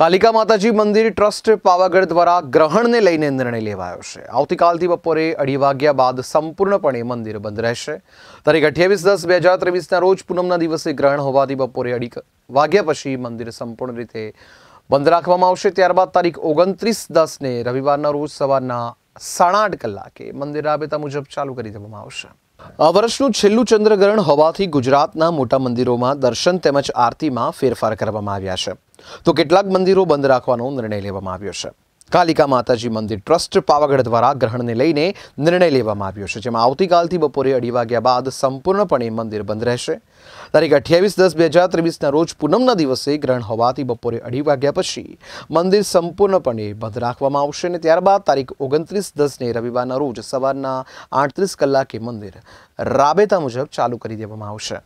કાલિકા માતાજી મંદિર ટ્રસ્ટ પાવાગઢ દ્વારા ગ્રહણને લઈને નિર્ણય લેવાયો છે આવતીકાલથી બપોરે અઢી વાગ્યા બાદ સંપૂર્ણપણે મંદિર બંધ રહેશે તારીખ અઠ્યાવીસ દસ બે હજાર ત્રેવીસના રોજ પૂનમના દિવસે ગ્રહણ હોવાથી બપોરે અઢી વાગ્યા પછી મંદિર સંપૂર્ણ રીતે બંધ રાખવામાં આવશે ત્યારબાદ તારીખ ઓગણત્રીસ દસને રવિવારના રોજ સવારના સાડા કલાકે મંદિર રાબેતા મુજબ ચાલુ કરી દેવામાં આવશે આ વર્ષનું છેલ્લું ચંદ્રગ્રહણ હોવાથી ગુજરાતના મોટા મંદિરોમાં દર્શન તેમજ આરતીમાં ફેરફાર કરવામાં આવ્યા છે તો કેટલાક મંદિરો બંધ રાખવાનો નિર્ણય લેવામાં આવ્યો છે કાલિકા માતાજી મંદિર ટ્રસ્ટ પાવાગઢ દ્વારા ગ્રહણને લઈને નિર્ણય લેવામાં આવ્યો છે જેમાં આવતીકાલથી બપોરે અઢી વાગ્યા બાદ સંપૂર્ણપણે મંદિર બંધ રહેશે તારીખ અઠ્યાવીસ દસ બે હજાર ત્રેવીસના રોજ પૂનમના દિવસે ગ્રહણ હોવાથી બપોરે અઢી વાગ્યા પછી મંદિર સંપૂર્ણપણે બંધ રાખવામાં આવશે અને ત્યારબાદ તારીખ ઓગણત્રીસ દસને રવિવારના રોજ સવારના આઠત્રીસ કલાકે મંદિર રાબેતા મુજબ ચાલુ કરી દેવામાં આવશે